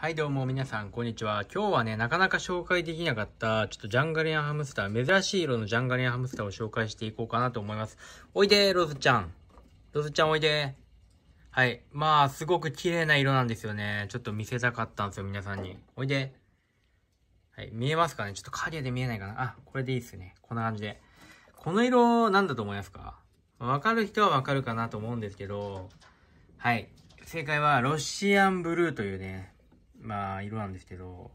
はいどうも皆さん、こんにちは。今日はね、なかなか紹介できなかった、ちょっとジャンガリアンハムスター、珍しい色のジャンガリアンハムスターを紹介していこうかなと思います。おいでロズちゃん。ロズちゃんおいではい。まあ、すごく綺麗な色なんですよね。ちょっと見せたかったんですよ、皆さんに。おいで。はい。見えますかねちょっと影で見えないかなあ、これでいいっすね。こんな感じで。この色、なんだと思いますかわかる人はわかるかなと思うんですけど、はい。正解は、ロシアンブルーというね、まあ、色なんですけど、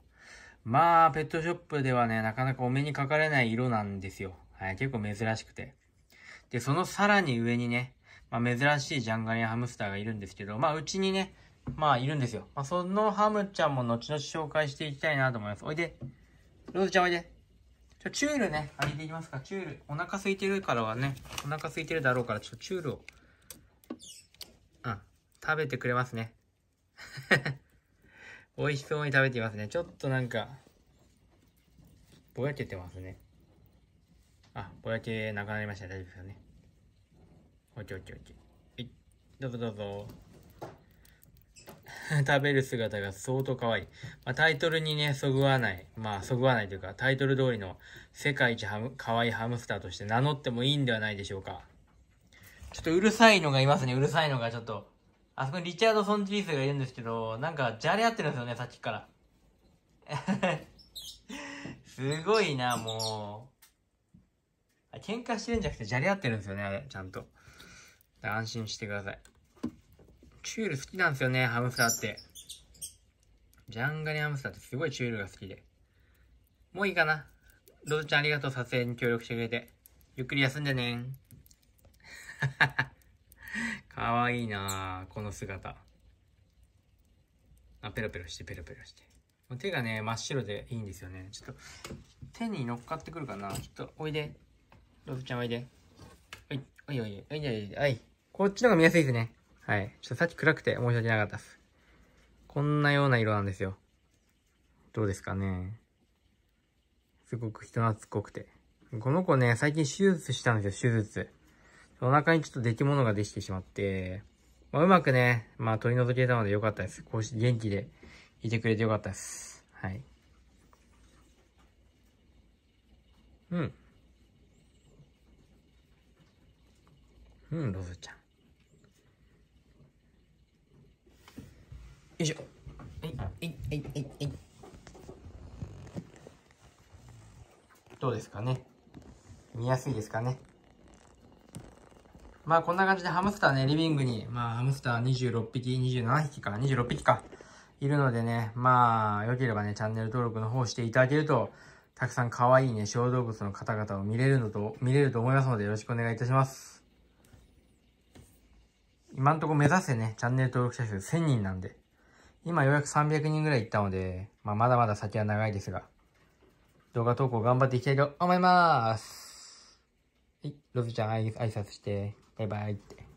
まあ、ペットショップではね、なかなかお目にかかれない色なんですよ。はい、結構珍しくて。で、そのさらに上にね、まあ、珍しいジャンガリアハムスターがいるんですけど、まあ、うちにね、まあ、いるんですよ。まあ、そのハムちゃんも後々紹介していきたいなと思います。おいで。ローズちゃんおいで。ちょ、チュールね、あげていきますか。チュール。お腹空いてるからはね、お腹空いてるだろうから、ちょ、チュールを。うん。食べてくれますね。美味しそうに食べていますね。ちょっとなんか、ぼやけてますね。あ、ぼやけなくなりました。大丈夫ですよね。おちおちおち。い、どうぞどうぞ。食べる姿が相当可愛い。まあ、タイトルにね、そぐわない。まあ、そぐわないというか、タイトル通りの世界一ハム、可愛いハムスターとして名乗ってもいいんではないでしょうか。ちょっとうるさいのがいますね。うるさいのがちょっと。あそこにリチャードソン・ジースがいるんですけど、なんか、じゃれ合ってるんですよね、さっきから。すごいな、もう。喧嘩してるんじゃなくて、じゃれ合ってるんですよね、あれ、ちゃんと。安心してください。チュール好きなんですよね、ハムスターって。ジャンガリハムスターってすごいチュールが好きで。もういいかな。ロズちゃんありがとう、撮影に協力してくれて。ゆっくり休んでねははは。かわいいなこの姿。あ、ペロペロして、ペロペロして。手がね、真っ白でいいんですよね。ちょっと、手に乗っかってくるかな。ちょっと、おいで。ロブちゃんおいで。おい、おいおい、おいでおいで、おい。こっちの方が見やすいですね。はい。ちょっとさっき暗くて申し訳なかったです。こんなような色なんですよ。どうですかね。すごく人懐っこくて。この子ね、最近手術したんですよ、手術。お腹にちょっと出来物ができてしまって、まあ、うまくね、まあ取り除けたのでよかったです。こうして元気でいてくれてよかったです。はい。うん。うん、ロズちゃん。よいしょ。い、い、い、い、い。どうですかね見やすいですかねまあこんな感じでハムスターね、リビングに、まあハムスター26匹、27匹か、26匹か、いるのでね、まあ、よければね、チャンネル登録の方していただけると、たくさん可愛いね、小動物の方々を見れるのと、見れると思いますので、よろしくお願いいたします。今んとこ目指せね、チャンネル登録者数1000人なんで、今ようやく300人ぐらいいったので、まあまだまだ先は長いですが、動画投稿頑張っていきたいと思います。はい、ロズちゃん挨拶して。バイバイって。